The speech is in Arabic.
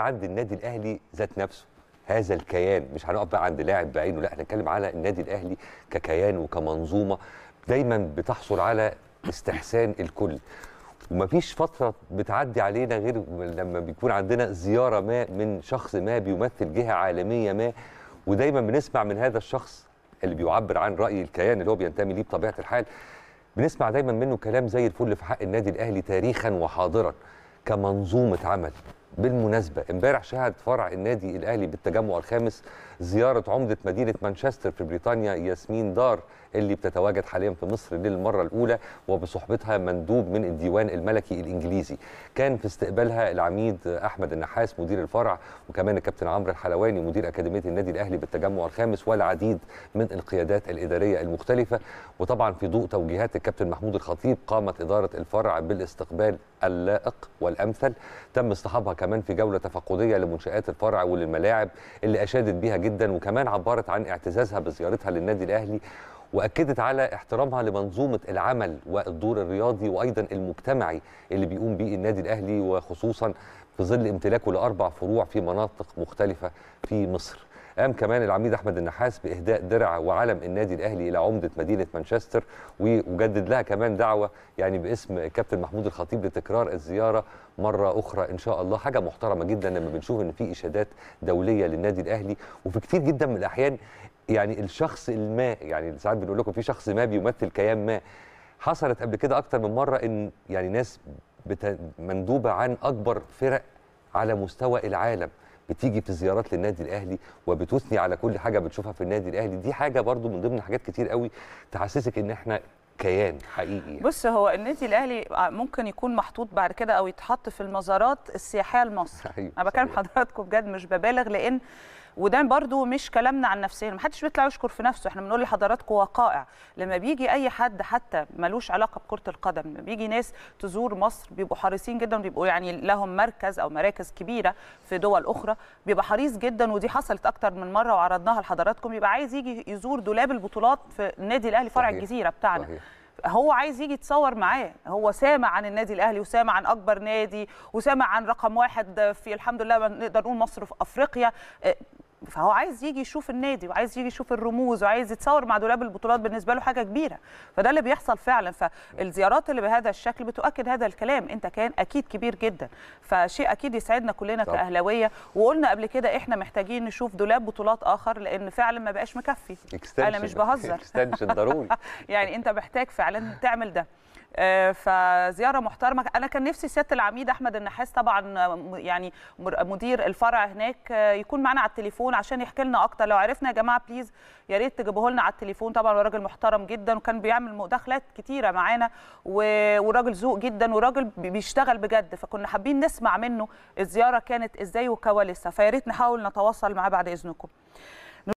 عند النادي الاهلي ذات نفسه هذا الكيان مش هنقف بقى عند لاعب بعينه لا احنا نتكلم على النادي الاهلي ككيان وكمنظومه دايما بتحصل على استحسان الكل ومفيش فتره بتعدي علينا غير لما بيكون عندنا زياره ما من شخص ما بيمثل جهه عالميه ما ودايما بنسمع من هذا الشخص اللي بيعبر عن راي الكيان اللي هو بينتمي ليه بطبيعه الحال بنسمع دايما منه كلام زي الفل في حق النادي الاهلي تاريخا وحاضرا كمنظومه عمل بالمناسبة امبارح شهد فرع النادي الأهلي بالتجمع الخامس زيارة عمدة مدينة مانشستر في بريطانيا ياسمين دار اللي بتتواجد حاليا في مصر للمرة الأولى وبصحبتها مندوب من الديوان الملكي الإنجليزي كان في استقبالها العميد أحمد النحاس مدير الفرع وكمان الكابتن عمرو الحلواني مدير أكاديمية النادي الأهلي بالتجمع الخامس والعديد من القيادات الإدارية المختلفة وطبعا في ضوء توجيهات الكابتن محمود الخطيب قامت إدارة الفرع بالاستقبال اللائق والأمثل تم اصطحابها كمان في جوله تفقديه لمنشات الفرع وللملاعب اللي اشادت بيها جدا وكمان عبرت عن اعتزازها بزيارتها للنادي الاهلي واكدت على احترامها لمنظومه العمل والدور الرياضي وايضا المجتمعي اللي بيقوم بيه النادي الاهلي وخصوصا في ظل امتلاكه لاربع فروع في مناطق مختلفه في مصر قام كمان العميد احمد النحاس باهداء درع وعلم النادي الاهلي الى عمده مدينه مانشستر وجدد لها كمان دعوه يعني باسم الكابتن محمود الخطيب لتكرار الزياره مره اخرى ان شاء الله حاجه محترمه جدا لما بنشوف ان في اشادات دوليه للنادي الاهلي وفي كتير جدا من الاحيان يعني الشخص الما يعني ساعات بنقول لكم في شخص ما بيمثل كيان ما حصلت قبل كده اكتر من مره ان يعني ناس مندوبه عن اكبر فرق على مستوى العالم بتيجي في زيارات للنادي الاهلي وبتثني على كل حاجه بتشوفها في النادي الاهلي دي حاجه برضو من ضمن حاجات كتير قوي تحسسك ان احنا كيان حقيقي يعني. بص هو النادي الاهلي ممكن يكون محطوط بعد كده او يتحط في المزارات السياحيه لمصر أيوة، انا بكلم حضراتكم بجد مش ببالغ لان وده برضو مش كلامنا عن نفسنا محدش بيطلع يشكر في نفسه احنا بنقول لحضراتكم وقائع لما بيجي اي حد حتى ملوش علاقه بكره القدم لما بيجي ناس تزور مصر بيبقوا حريصين جدا بيبقوا يعني لهم مركز او مراكز كبيره في دول اخرى بيبقى حريص جدا ودي حصلت اكتر من مره وعرضناها لحضراتكم يبقى عايز يجي يزور دولاب البطولات في النادي الاهلي فرع صحيح. الجزيره بتاعنا صحيح. هو عايز يجي يتصور معاه هو سامع عن النادي الاهلي وسامع عن اكبر نادي وسامع عن رقم واحد في الحمد لله نقدر نقول مصر في افريقيا فهو عايز يجي يشوف النادي وعايز يجي يشوف الرموز وعايز يتصور مع دولاب البطولات بالنسبه له حاجه كبيره فده اللي بيحصل فعلا فالزيارات اللي بهذا الشكل بتؤكد هذا الكلام انت كان اكيد كبير جدا فشيء اكيد يسعدنا كلنا طب. كاهلاويه وقلنا قبل كده احنا محتاجين نشوف دولاب بطولات اخر لان فعلا ما بقاش مكفي انا مش بهزر اكستنشن ضروري يعني انت محتاج فعلا تعمل ده آه، فزياره محترمه انا كان نفسي سياده العميد احمد النحاس طبعا يعني مدير الفرع هناك آه، يكون معنا على التليفون التليفون عشان يحكي لنا اكتر لو عرفنا يا جماعه بليز يا ريت تجيبوه لنا على التليفون طبعا راجل محترم جدا وكان بيعمل مداخلات كتيره معانا وراجل ذوق جدا وراجل بيشتغل بجد فكنا حابين نسمع منه الزياره كانت ازاي وكواليسها فيا ريت نحاول نتواصل معاه بعد اذنكم